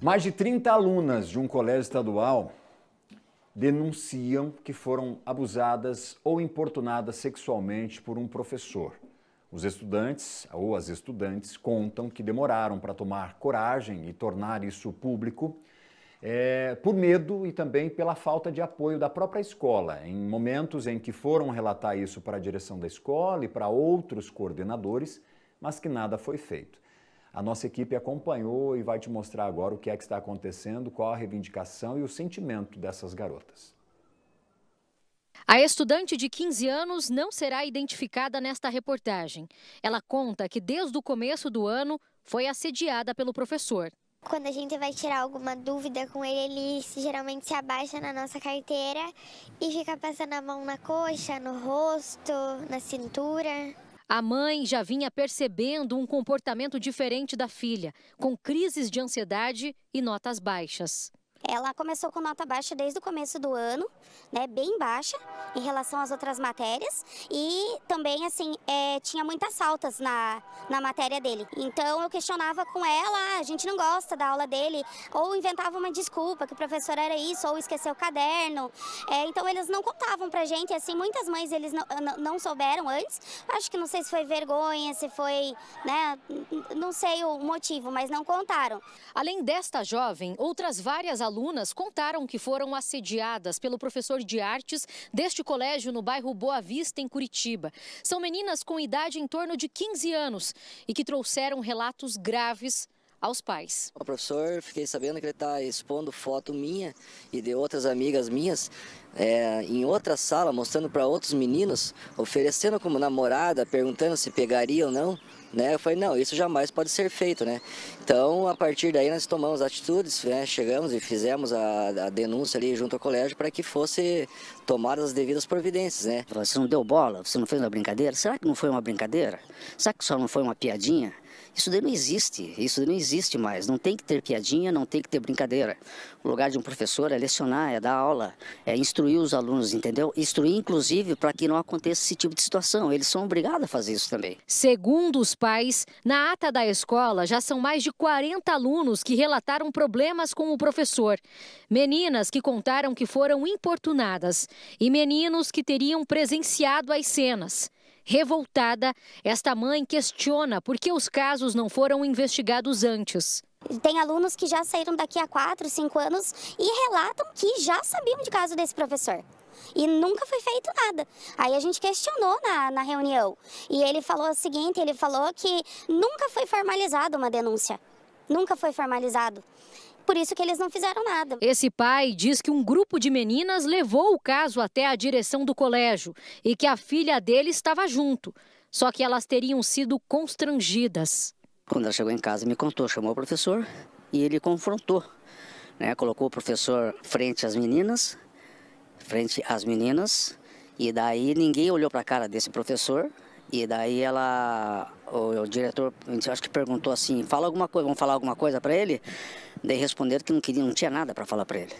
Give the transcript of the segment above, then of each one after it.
Mais de 30 alunas de um colégio estadual denunciam que foram abusadas ou importunadas sexualmente por um professor. Os estudantes ou as estudantes contam que demoraram para tomar coragem e tornar isso público é, por medo e também pela falta de apoio da própria escola, em momentos em que foram relatar isso para a direção da escola e para outros coordenadores, mas que nada foi feito. A nossa equipe acompanhou e vai te mostrar agora o que é que está acontecendo, qual a reivindicação e o sentimento dessas garotas. A estudante de 15 anos não será identificada nesta reportagem. Ela conta que desde o começo do ano foi assediada pelo professor. Quando a gente vai tirar alguma dúvida com ele, ele geralmente se abaixa na nossa carteira e fica passando a mão na coxa, no rosto, na cintura. A mãe já vinha percebendo um comportamento diferente da filha, com crises de ansiedade e notas baixas ela começou com nota baixa desde o começo do ano, né, bem baixa em relação às outras matérias e também assim é, tinha muitas saltas na, na matéria dele. Então eu questionava com ela, ah, a gente não gosta da aula dele, ou inventava uma desculpa que o professor era isso, ou esqueceu o caderno. É, então eles não contavam pra gente, assim muitas mães eles não, não souberam antes. Acho que não sei se foi vergonha, se foi, né, não sei o motivo, mas não contaram. Além desta jovem, outras várias alunas alunas contaram que foram assediadas pelo professor de artes deste colégio no bairro Boa Vista, em Curitiba. São meninas com idade em torno de 15 anos e que trouxeram relatos graves aos pais. O professor, fiquei sabendo que ele está expondo foto minha e de outras amigas minhas é, em outra sala, mostrando para outros meninos, oferecendo como namorada, perguntando se pegaria ou não. Né? Eu falei, não, isso jamais pode ser feito, né? Então, a partir daí, nós tomamos atitudes, né? chegamos e fizemos a, a, denúncia ali junto ao colégio para que fosse tomadas as devidas providências, né? Você não deu bola? Você não fez uma brincadeira? Será que não foi uma brincadeira? Será que só não foi uma piadinha? Isso daí não existe, isso daí não existe mais. Não tem que ter piadinha, não tem que ter brincadeira. O lugar de um professor é lecionar, é dar aula, é instruir os alunos, entendeu? Instruir, inclusive, para que não aconteça esse tipo de situação. Eles são obrigados a fazer isso também. Segundo os pais, na ata da escola já são mais de 40 alunos que relataram problemas com o professor. Meninas que contaram que foram importunadas e meninos que teriam presenciado as cenas. Revoltada, esta mãe questiona por que os casos não foram investigados antes. Tem alunos que já saíram daqui a 4, 5 anos e relatam que já sabiam de caso desse professor. E nunca foi feito nada. Aí a gente questionou na, na reunião. E ele falou o seguinte: ele falou que nunca foi formalizada uma denúncia. Nunca foi formalizado por isso que eles não fizeram nada. Esse pai diz que um grupo de meninas levou o caso até a direção do colégio e que a filha dele estava junto, só que elas teriam sido constrangidas. Quando ela chegou em casa, me contou, chamou o professor e ele confrontou, né? Colocou o professor frente às meninas, frente às meninas, e daí ninguém olhou para a cara desse professor, e daí ela, o, o diretor, acho que perguntou assim, fala alguma coisa, vamos falar alguma coisa para ele? Daí responderam que não queria, não tinha nada para falar para ele.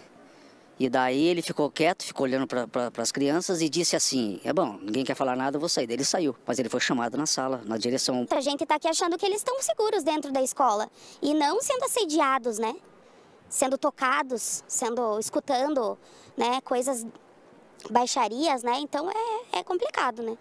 E daí ele ficou quieto, ficou olhando para pra, as crianças e disse assim: é bom, ninguém quer falar nada, eu vou sair. Daí ele saiu, mas ele foi chamado na sala, na direção. A gente está aqui achando que eles estão seguros dentro da escola e não sendo assediados, né? Sendo tocados, sendo escutando, né? Coisas baixarias, né? Então é, é complicado, né?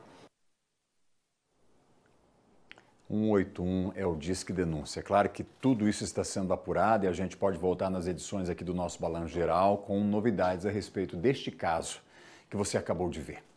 181 é o Disque Denúncia. Claro que tudo isso está sendo apurado e a gente pode voltar nas edições aqui do nosso Balanço Geral com novidades a respeito deste caso que você acabou de ver.